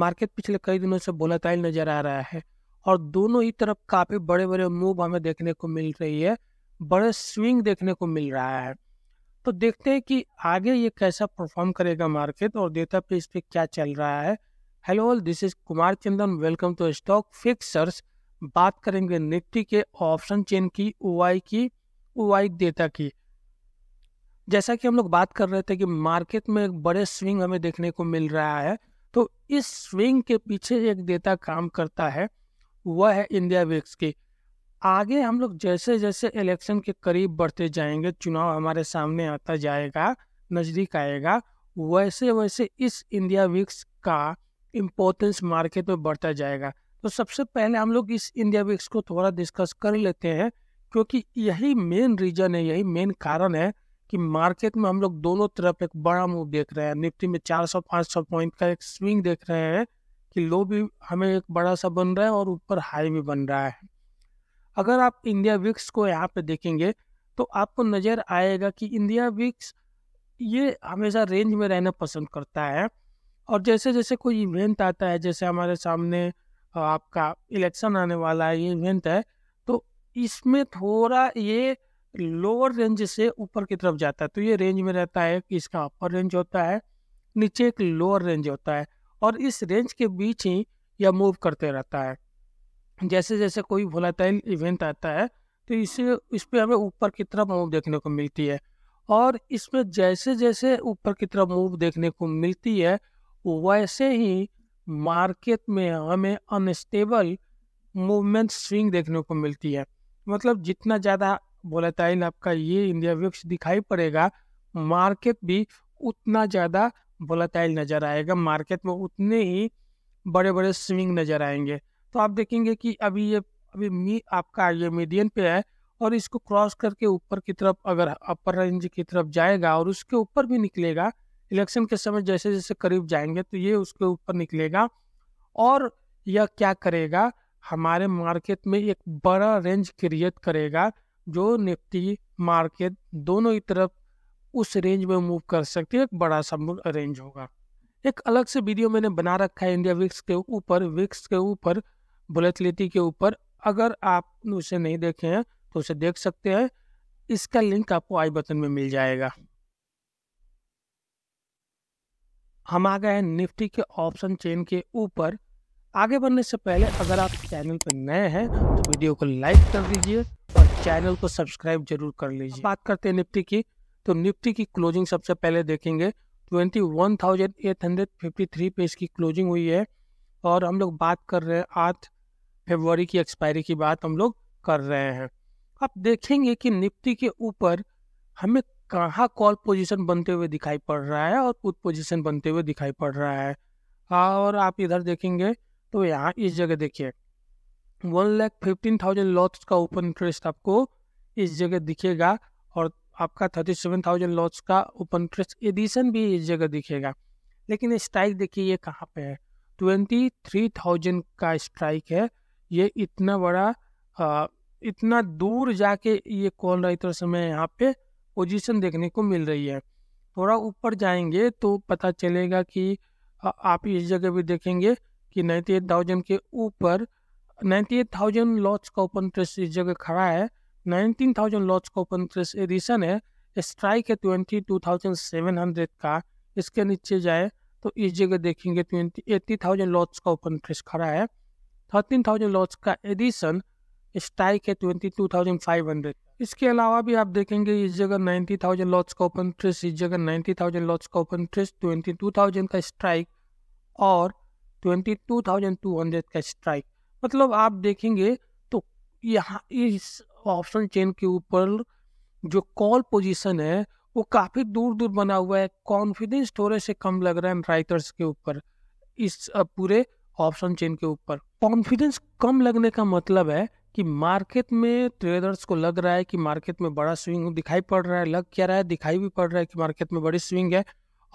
Market पिछले कई दिनों से बोलाताइल नजर आ रहा है और दोनों ही तरफ काफ़ी बड़े बड़े मूव हमें देखने को मिल रही है बड़े स्विंग देखने को मिल रहा है तो देखते हैं कि आगे ये कैसा परफॉर्म करेगा मार्केट और डेटा पे इस पर क्या चल रहा है hello all this is Kumar Chandan welcome to stock fixers बात करेंगे निफ्टी के ऑप्शन चेन की ओ की ओ डेटा की जैसा कि हम लोग बात कर रहे थे कि मार्केट में एक बड़े स्विंग हमें देखने को मिल रहा है तो इस स्विंग के पीछे एक देता काम करता है वह है इंडिया वेक्स की आगे हम लोग जैसे जैसे इलेक्शन के करीब बढ़ते जाएंगे चुनाव हमारे सामने आता जाएगा नज़दीक आएगा वैसे वैसे इस इंडिया विक्स का इम्पोर्टेंस मार्केट में बढ़ता जाएगा तो सबसे पहले हम लोग इस इंडिया विक्स को थोड़ा डिस्कस कर लेते हैं क्योंकि यही मेन रीजन है यही मेन कारण है कि मार्केट में हम लोग दोनों तरफ एक बड़ा मूव देख रहे हैं निफ्टी में 400-500 पॉइंट का एक स्विंग देख रहे हैं कि लो भी हमें एक बड़ा सा बन रहा है और ऊपर हाई भी बन रहा है अगर आप इंडिया विक्स को यहाँ पे देखेंगे तो आपको नज़र आएगा कि इंडिया विक्स ये हमेशा रेंज में रहना पसंद करता है और जैसे जैसे कोई इवेंट आता है जैसे हमारे सामने आपका इलेक्शन आने वाला है ये इवेंट है तो इसमें थोड़ा ये लोअर रेंज से ऊपर की तरफ जाता है तो ये रेंज में रहता है कि इसका अपर रेंज होता है नीचे एक लोअर रेंज होता है और इस रेंज के बीच ही यह मूव करते रहता है जैसे जैसे कोई भोलाटाइल इवेंट आता है तो इसे इस पर हमें ऊपर की तरफ मूव देखने को मिलती है और इसमें जैसे जैसे ऊपर की तरफ मूव देखने को मिलती है वैसे ही मार्केट में हमें अनस्टेबल मूवमेंट स्विंग देखने को मिलती है मतलब जितना ज़्यादा वोलाटाइल आपका ये इंडिया विक्स दिखाई पड़ेगा मार्केट भी उतना ज़्यादा वोलाटाइल नज़र आएगा मार्केट में उतने ही बड़े बड़े स्विंग नज़र आएंगे तो आप देखेंगे कि अभी ये अभी मी आपका ये मीडियन पे है और इसको क्रॉस करके ऊपर की तरफ अगर अपर रेंज की तरफ जाएगा और उसके ऊपर भी निकलेगा इलेक्शन के समय जैसे जैसे करीब जाएंगे तो ये उसके ऊपर निकलेगा और यह क्या करेगा हमारे मार्केट में एक बड़ा रेंज क्रिएट करेगा जो निफ्टी मार्केट दोनों ही तरफ उस रेंज में मूव कर सकती है एक बड़ा सा रेंज होगा एक अलग से वीडियो मैंने बना रखा है इंडिया विक्स के ऊपर विक्स के ऊपर बुलेटिलिटी के ऊपर अगर आप उसे नहीं देखे हैं तो उसे देख सकते हैं इसका लिंक आपको आई बटन में मिल जाएगा हम आ गए हैं निफ्टी के ऑप्शन चेन के ऊपर आगे बढ़ने से पहले अगर आप चैनल पर नए हैं तो वीडियो को लाइक कर दीजिए चैनल को सब्सक्राइब जरूर कर लीजिए बात करते हैं निफ्टी की तो निफ्टी की क्लोजिंग सबसे पहले देखेंगे twenty one thousand eight hundred fifty three पे इसकी क्लोजिंग हुई है और हम लोग बात कर रहे हैं आठ फेबरी की एक्सपायरी की बात हम लोग कर रहे हैं अब देखेंगे कि निफ्टी के ऊपर हमें कहाँ कॉल पोजीशन बनते हुए दिखाई पड़ रहा है और पुट पोजीशन बनते हुए दिखाई पड़ रहा है और आप इधर देखेंगे तो यहाँ इस जगह देखिए one lakh fifteen thousand lots का ओपन इंटरेस्ट आपको इस जगह दिखेगा और आपका थर्टी सेवन थाउजेंड लॉट्स का ओपन इंटरेस्ट एडिशन भी इस जगह दिखेगा लेकिन स्ट्राइक देखिए ये कहाँ पे है ट्वेंटी थ्री थाउजेंड का स्ट्राइक है ये इतना बड़ा आ, इतना दूर जाके ये कॉल राइटर समय यहाँ पे पोजीशन देखने को मिल रही है थोड़ा ऊपर जाएंगे तो पता चलेगा कि आप इस जगह भी देखेंगे कि नाइन्टी एट थाउजेंड के ऊपर नाइन्टी एट थाउजेंड लॉट्स का ओपन इंटरेस्ट इस जगह खड़ा है 19,000 थाउजेंड लॉट्स का ओपन इंटरेस्ट एडिशन है स्ट्राइक है twenty two thousand seven hundred का इसके नीचे जाए तो इस जगह देखेंगे ट्वेंटी एट्टी थाउजेंड लॉट्स का ओपन इंटरेस्ट खड़ा है थर्टीन थाउजेंड लॉट्स का एडिशन स्ट्राइक है twenty two thousand five hundred इसके अलावा भी आप देखेंगे इस जगह नाइन्टी थाउजेंड लॉट्स का ओपन इंटरेस्ट इस जगह नाइन्टी थाउजेंड लॉट्स का open interest twenty two thousand का स्ट्राइक और twenty two thousand two hundred का स्ट्राइक मतलब आप देखेंगे तो यहाँ इस ऑप्शन चेन के ऊपर जो कॉल पोजीशन है वो काफ़ी दूर दूर बना हुआ है कॉन्फिडेंस थोड़े से कम लग रहा है राइटर्स के ऊपर इस पूरे ऑप्शन चेन के ऊपर कॉन्फिडेंस कम लगने का मतलब है कि मार्केट में ट्रेडर्स को लग रहा है कि मार्केट में बड़ा स्विंग दिखाई पड़ रहा है लग क्या रहा है दिखाई भी पड़ रहा है कि मार्केट में बड़ी स्विंग है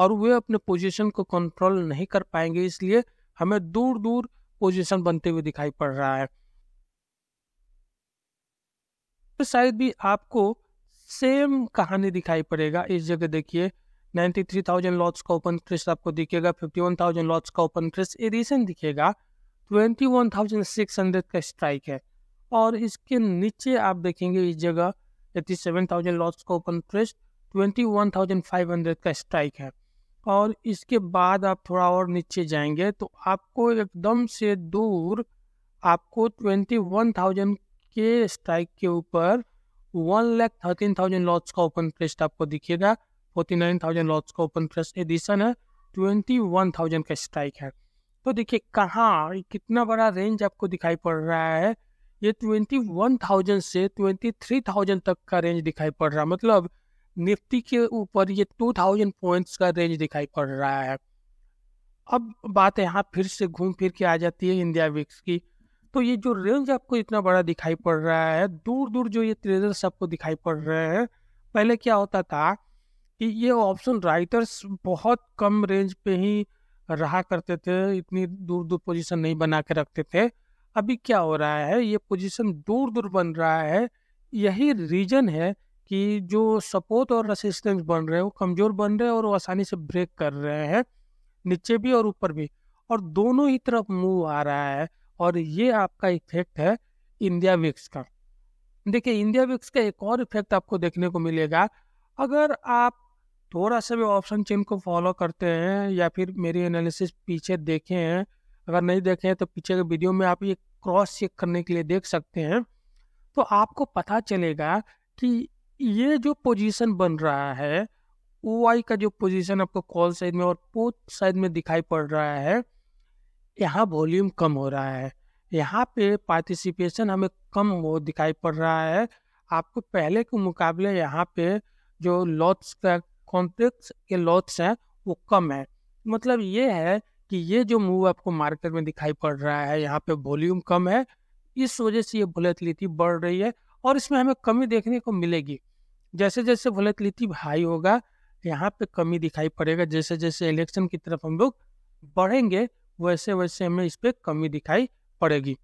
और वे अपने पोजीशन को कंट्रोल नहीं कर पाएंगे इसलिए हमें दूर दूर पोजीशन बनते हुए दिखाई पड़ रहा है तो शायद भी आपको सेम कहानी दिखाई पड़ेगा इस जगह देखिए 93,000 लॉट्स का ओपन इंटरेस्ट आपको दिखेगा 51,000 लॉट्स का ओपन इंटरेस्ट एडिशन दिखेगा 21,600 का स्ट्राइक है और इसके नीचे आप देखेंगे इस जगह 87,000 लॉट्स का ओपन फाइव 21,500 का स्ट्राइक है और इसके बाद आप थोड़ा और नीचे जाएंगे तो आपको एकदम से दूर आपको ट्वेंटी वन थाउजेंड के स्ट्राइक के ऊपर one lakh thirteen thousand lots का ओपन प्रेस्ट आपको दिखेगा फोर्टी नाइन थाउजेंड लॉट्स का ओपन प्रेस्ट एडिशन है ट्वेंटी वन थाउजेंड का स्ट्राइक है तो देखिए कहाँ कितना बड़ा रेंज आपको दिखाई पड़ रहा है ये ट्वेंटी वन थाउजेंड से ट्वेंटी थ्री थाउजेंड तक का रेंज दिखाई पड़ रहा है मतलब निफ्टी के ऊपर ये 2000 पॉइंट्स का रेंज दिखाई पड़ रहा है अब बात यहाँ फिर से घूम फिर के आ जाती है इंडिया विक्स की तो ये जो रेंज आपको इतना बड़ा दिखाई पड़ रहा है दूर दूर जो ये ट्रेडर्स आपको दिखाई पड़ रहे हैं पहले क्या होता था कि ये ऑप्शन राइटर्स बहुत कम रेंज पे ही रहा करते थे इतनी दूर दूर पोजीशन नहीं बना के रखते थे अभी क्या हो रहा है ये पोजीशन दूर दूर बन रहा है यही रीजन है कि जो सपोर्ट और रेसिस्टेंस बन रहे हैं वो कमज़ोर बन रहे हैं और वो आसानी से ब्रेक कर रहे हैं नीचे भी और ऊपर भी और दोनों ही तरफ मूव आ रहा है और ये आपका इफेक्ट है इंडिया विक्स का देखिए इंडिया विक्स का एक और इफेक्ट आपको देखने को मिलेगा अगर आप थोड़ा सा भी ऑप्शन चेन को फॉलो करते हैं या फिर मेरी एनालिसिस पीछे देखे हैं अगर नहीं देखे हैं तो पीछे के वीडियो में आप ये क्रॉस चेक करने के लिए देख सकते हैं तो आपको पता चलेगा कि ये जो पोजीशन बन रहा है ओ आई का जो पोजीशन आपको कॉल साइड में और पोथ साइड में दिखाई पड़ रहा है यहाँ वॉल्यूम कम हो रहा है यहाँ पे पार्टिसिपेशन हमें कम हो दिखाई पड़ रहा है आपको पहले के मुकाबले यहाँ पे जो लॉट्स का कॉन्ट्रेक्ट के लॉट्स हैं वो कम है मतलब ये है कि ये जो मूव आपको मार्केट में दिखाई पड़ रहा है यहाँ पे वॉल्यूम कम है इस वजह से ये वोलेटिलिटी बढ़ रही है और इसमें हमें कमी देखने को मिलेगी जैसे जैसे वोलेटिलिटी हाई होगा यहाँ पे कमी दिखाई पड़ेगा जैसे जैसे इलेक्शन की तरफ हम लोग बढ़ेंगे वैसे वैसे हमें इस पर कमी दिखाई पड़ेगी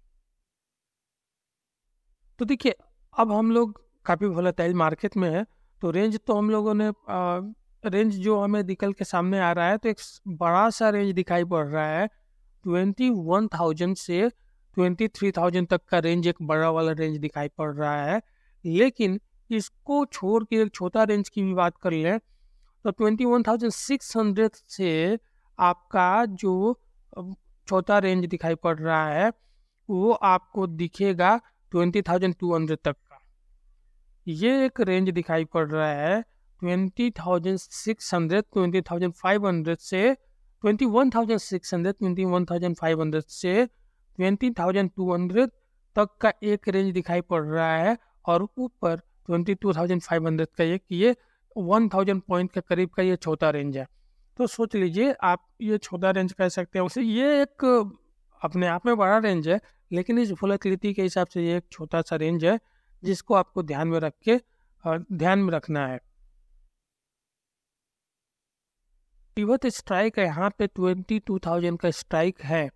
तो देखिए अब हम लोग काफ़ी वलताइल मार्केट में है तो रेंज तो हम लोगों ने आ, रेंज जो हमें निकल के सामने आ रहा है तो एक बड़ा सा रेंज दिखाई पड़ रहा है ट्वेंटी वन थाउजेंड से ट्वेंटी थ्री थाउजेंड तक का रेंज एक बड़ा वाला रेंज दिखाई पड़ रहा है लेकिन इसको छोड़ के एक छोटा रेंज की भी बात कर लें तो twenty one thousand six hundred से आपका जो छोटा रेंज दिखाई पड़ रहा है वो आपको दिखेगा ट्वेंटी थाउजेंड टू हंड्रेड तक का ये एक रेंज दिखाई पड़ रहा है twenty thousand six hundred twenty thousand five hundred से twenty one thousand six hundred twenty one thousand five hundred से ट्वेंटी थाउजेंड टू हंड्रेड तक का एक रेंज दिखाई पड़ रहा है और ऊपर twenty two thousand five hundred का एक ये वन थाउजेंड पॉइंट के करीब का ये छोटा रेंज है तो सोच लीजिए आप ये छोटा रेंज कह सकते हैं उसे ये एक अपने आप में बड़ा रेंज है लेकिन इस वोलेटिलिटी के हिसाब से ये एक छोटा सा रेंज है जिसको आपको ध्यान में रख के ध्यान में रखना है पिवत स्ट्राइक है यहाँ पे ट्वेंटी टू थाउजेंड का स्ट्राइक है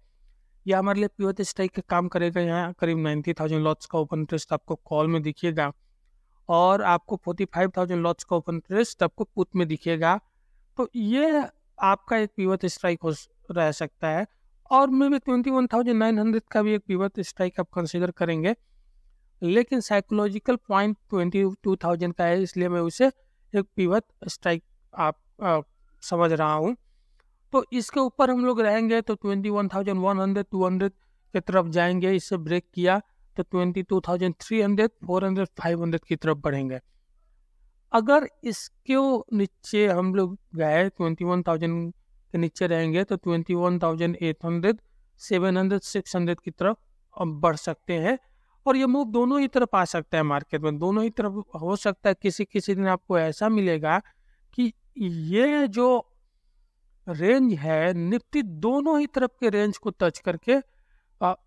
ये हमारे लिए प्योर स्ट्राइक का काम करेगा यहाँ करीब नाइन्टी थाउजेंड लॉट्स का ओपन इंटरेस्ट आपको कॉल में दिखिएगा और आपको फोर्टी फाइव थाउजेंड लॉट्स का ओपन इंटरेस्ट आपको पुत में दिखेगा तो ये आपका एक पीवत स्ट्राइक हो रह सकता है और maybe twenty one thousand nine hundred का भी एक पीवत स्ट्राइक आप कंसिडर करेंगे लेकिन psychological point twenty two thousand का है इसलिए मैं उसे एक पीवत स्ट्राइक आप आ, समझ रहा हूँ तो इसके ऊपर हम लोग रहेंगे तो twenty one thousand one hundred two hundred की तरफ जाएंगे इससे ब्रेक किया तो twenty two thousand three hundred four hundred five hundred की तरफ बढ़ेंगे अगर इसके नीचे हम लोग गए ट्वेंटी वन थाउजेंड के नीचे रहेंगे तो twenty one thousand eight hundred seven hundred six hundred की तरफ बढ़ सकते हैं और ये मूव दोनों ही तरफ आ सकता है मार्केट में दोनों ही तरफ हो सकता है किसी किसी दिन आपको ऐसा मिलेगा कि ये जो रेंज है निफ्टी दोनों ही तरफ के रेंज को टच करके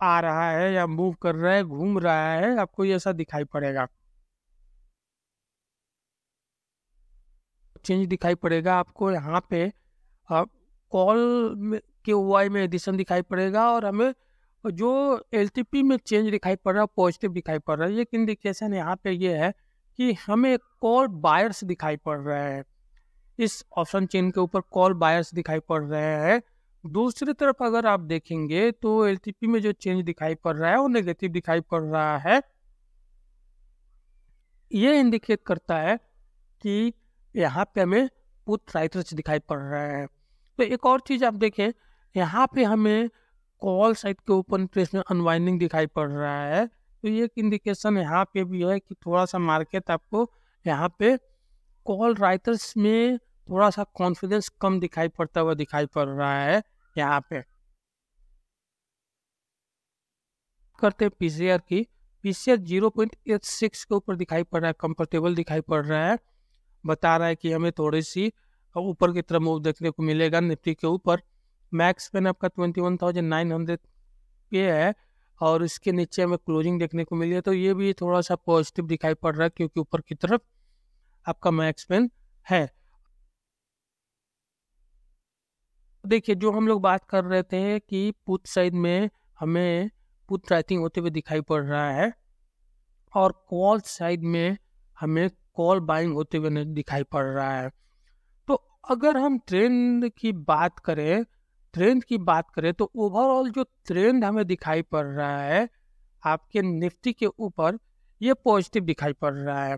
आ रहा है या मूव कर रहा है घूम रहा है आपको ये ऐसा दिखाई पड़ेगा चेंज दिखाई पड़ेगा आपको यहाँ पे कॉल के वाई में एडिशन दिखाई पड़ेगा और हमें जो एल में चेंज दिखाई पड़ रहा है पॉजिटिव दिखाई पड़ रहा है लेकिन इंडिकेशन यहाँ पे ये है कि हमें कॉल बायर्स दिखाई पड़ रहे हैं इस ऑप्शन चेन के ऊपर कॉल बायस दिखाई पड़ रहे हैं दूसरी तरफ अगर आप देखेंगे तो एल में जो चेंज दिखाई पड़ रहा है वो नेगेटिव दिखाई पड़ रहा है ये इंडिकेट करता है कि यहाँ पे हमें पुट राइटर्स दिखाई पड़ रहे हैं तो एक और चीज़ आप देखें यहाँ पे हमें कॉल साइड के ओपन प्रेस में अनवाइंडिंग दिखाई पड़ रहा है तो ये एक इंडिकेशन यहाँ पे भी है कि थोड़ा सा मार्केट आपको यहाँ पे कॉल राइटर्स में थोड़ा सा कॉन्फिडेंस कम दिखाई पड़ता हुआ दिखाई पड़ रहा है यहाँ पे करते हैं पीसीआर की PCR zero point eight six के ऊपर दिखाई पड़ रहा है कंफर्टेबल दिखाई पड़ रहा है बता रहा है कि हमें थोड़ी सी ऊपर की तरफ मूव देखने को मिलेगा निफ्टी के ऊपर मैक्स पेन आपका twenty one thousand nine hundred पे है और इसके नीचे हमें क्लोजिंग देखने को मिली है तो ये भी थोड़ा सा पॉजिटिव दिखाई पड़ रहा है क्योंकि ऊपर की तरफ आपका मैक्स पेन है देखिए जो हम लोग बात कर रहे थे कि पुत साइड में हमें पुत राइटिंग होते हुए दिखाई पड़ रहा है और कॉल साइड में हमें कॉल बाइंग होते हुए दिखाई पड़ रहा है तो अगर हम ट्रेंड की बात करें ट्रेंड की बात करें तो ओवरऑल जो ट्रेंड हमें दिखाई पड़ रहा है आपके निफ्टी के ऊपर ये पॉजिटिव दिखाई पड़ रहा है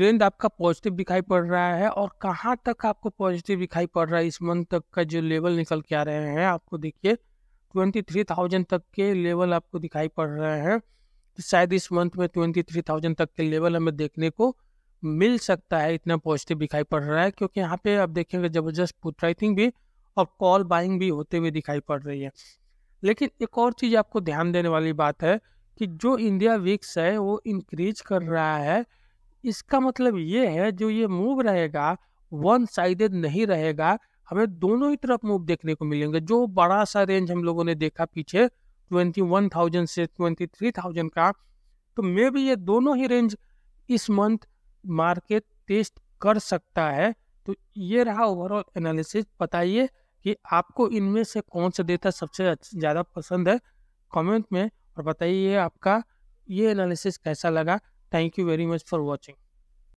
ट्रेंड आपका पॉजिटिव दिखाई पड़ रहा है और कहाँ तक आपको पॉजिटिव दिखाई पड़ रहा है इस मंथ तक का जो लेवल निकल के आ रहे हैं आपको देखिए ट्वेंटी थ्री थाउजेंड तक के लेवल आपको दिखाई पड़ रहे हैं तो शायद इस मंथ में ट्वेंटी थ्री थाउजेंड तक के लेवल हमें देखने को मिल सकता है इतना पॉजिटिव दिखाई पड़ रहा है क्योंकि यहाँ पे आप देखेंगे जबरदस्त पुट राइटिंग भी और कॉल बाइंग भी होते हुए दिखाई पड़ रही है लेकिन एक और चीज़ आपको ध्यान देने वाली बात है कि जो इंडिया वीक्स है वो इंक्रीज कर रहा है इसका मतलब ये है जो ये मूव रहेगा वन साइडेड नहीं रहेगा हमें दोनों ही तरफ मूव देखने को मिलेंगे जो बड़ा सा रेंज हम लोगों ने देखा पीछे ट्वेंटी वन थाउजेंड से ट्वेंटी थ्री थाउजेंड का तो मे भी ये दोनों ही रेंज इस मंथ मार्केट टेस्ट कर सकता है तो ये रहा ओवरऑल एनालिसिस बताइए कि आपको इनमें से कौन सा डेटा सबसे ज़्यादा पसंद है कमेंट में और बताइए आपका ये एनालिसिस कैसा लगा Thank you very much for watching.